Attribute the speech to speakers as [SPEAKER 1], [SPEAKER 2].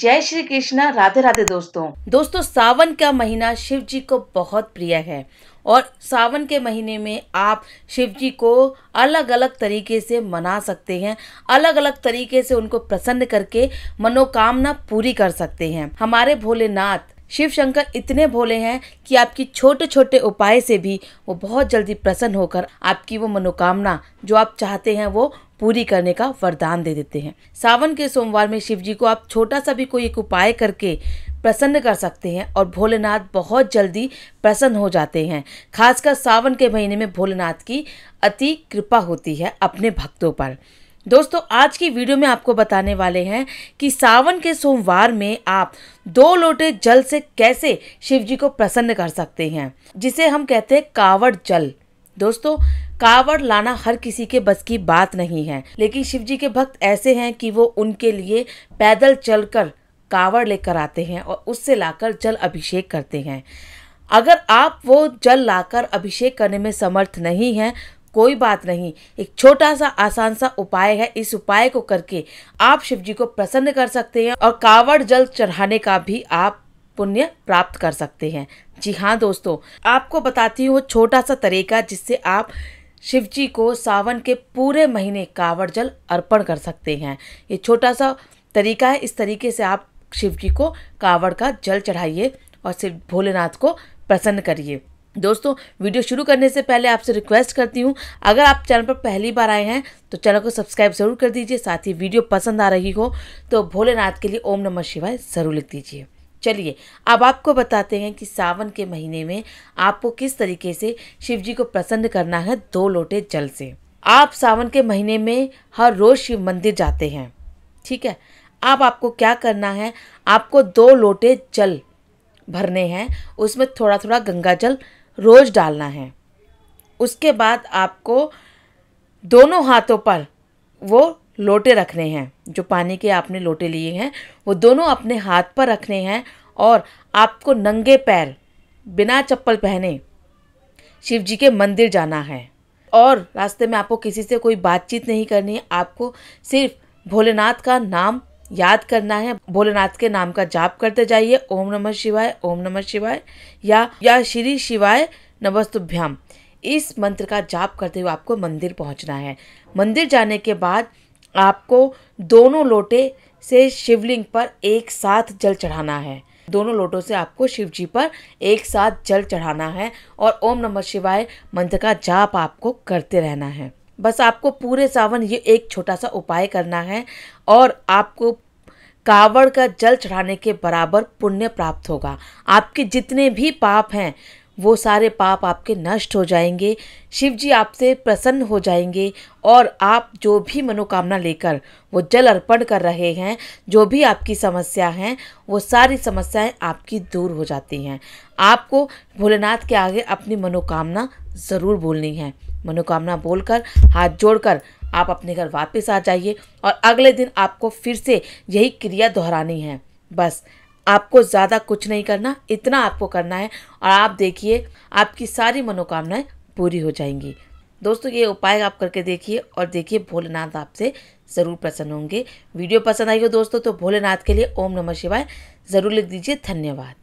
[SPEAKER 1] जय श्री कृष्णा राधे राधे दोस्तों दोस्तों सावन का महीना शिव जी को बहुत प्रिय है और सावन के महीने में आप शिव जी को अलग अलग तरीके से मना सकते हैं अलग अलग तरीके से उनको प्रसन्न करके मनोकामना पूरी कर सकते हैं हमारे भोलेनाथ शिव शंकर इतने भोले हैं कि आपकी छोटे छोटे उपाय से भी वो बहुत जल्दी प्रसन्न होकर आपकी वो मनोकामना जो आप चाहते हैं वो पूरी करने का वरदान दे देते हैं सावन के सोमवार में शिव जी को आप छोटा सा भी कोई एक उपाय करके प्रसन्न कर सकते हैं और भोलेनाथ बहुत जल्दी प्रसन्न हो जाते हैं खासकर सावन के महीने में भोलेनाथ की अति कृपा होती है अपने भक्तों पर दोस्तों आज की वीडियो में आपको बताने वाले हैं कि सावन के सोमवार में आप दो लोटे जल से कैसे शिव जी को प्रसन्न कर सकते हैं जिसे हम कहते हैं कावड़ जल दोस्तों कावड़ लाना हर किसी के बस की बात नहीं है लेकिन शिवजी के भक्त ऐसे हैं कि वो उनके लिए पैदल चलकर कावड़ लेकर आते हैं और उससे लाकर जल अभिषेक करते हैं अगर आप वो जल लाकर अभिषेक करने में समर्थ नहीं हैं कोई बात नहीं एक छोटा सा आसान सा उपाय है इस उपाय को करके आप शिव जी को प्रसन्न कर सकते हैं और कावड़ जल चढ़ाने का भी आप पुण्य प्राप्त कर सकते हैं जी हाँ दोस्तों आपको बताती हूँ वो छोटा सा तरीका जिससे आप शिव जी को सावन के पूरे महीने कावड़ जल अर्पण कर सकते हैं ये छोटा सा तरीका है इस तरीके से आप शिव जी को कावड़ का जल चढ़ाइए और सिर्फ भोलेनाथ को प्रसन्न करिए दोस्तों वीडियो शुरू करने से पहले आपसे रिक्वेस्ट करती हूँ अगर आप चैनल पर पहली बार आए हैं तो चैनल को सब्सक्राइब ज़रूर कर दीजिए साथ ही वीडियो पसंद आ रही हो तो भोलेनाथ के लिए ओम नमः शिवाय ज़रूर लिख दीजिए चलिए अब आपको बताते हैं कि सावन के महीने में आपको किस तरीके से शिव जी को प्रसन्न करना है दो लोटे जल से आप सावन के महीने में हर रोज़ शिव मंदिर जाते हैं ठीक है अब आपको क्या करना है आपको दो लोटे जल भरने हैं उसमें थोड़ा थोड़ा गंगा जल रोज़ डालना है उसके बाद आपको दोनों हाथों पर वो लोटे रखने हैं जो पानी के आपने लोटे लिए हैं वो दोनों अपने हाथ पर रखने हैं और आपको नंगे पैर बिना चप्पल पहने शिव जी के मंदिर जाना है और रास्ते में आपको किसी से कोई बातचीत नहीं करनी है आपको सिर्फ भोलेनाथ का नाम याद करना है भोलेनाथ के नाम का जाप करते जाइए ओम नमः शिवाय ओम नमः शिवाय या या श्री शिवाय नमस्तुभ्याम इस मंत्र का जाप करते हुए आपको मंदिर पहुंचना है मंदिर जाने के बाद आपको दोनों लोटे से शिवलिंग पर एक साथ जल चढ़ाना है दोनों लोटों से आपको शिव जी पर एक साथ जल चढ़ाना है और ओम नमः शिवाय मंत्र का जाप आपको करते रहना है बस आपको पूरे सावन ये एक छोटा सा उपाय करना है और आपको कावड़ का जल चढ़ाने के बराबर पुण्य प्राप्त होगा आपके जितने भी पाप हैं वो सारे पाप आपके नष्ट हो जाएंगे शिव जी आपसे प्रसन्न हो जाएंगे और आप जो भी मनोकामना लेकर वो जल अर्पण कर रहे हैं जो भी आपकी समस्या हैं वो सारी समस्याएं आपकी दूर हो जाती हैं आपको भोलेनाथ के आगे अपनी मनोकामना ज़रूर बोलनी है मनोकामना बोलकर हाथ जोड़कर आप अपने घर वापस आ जाइए और अगले दिन आपको फिर से यही क्रिया दोहरानी है बस आपको ज़्यादा कुछ नहीं करना इतना आपको करना है और आप देखिए आपकी सारी मनोकामनाएं पूरी हो जाएंगी दोस्तों ये उपाय आप करके देखिए और देखिए भोलेनाथ आपसे ज़रूर प्रसन्न होंगे वीडियो पसंद आई हो दोस्तों तो भोलेनाथ के लिए ओम नमः शिवाय ज़रूर लिख दीजिए धन्यवाद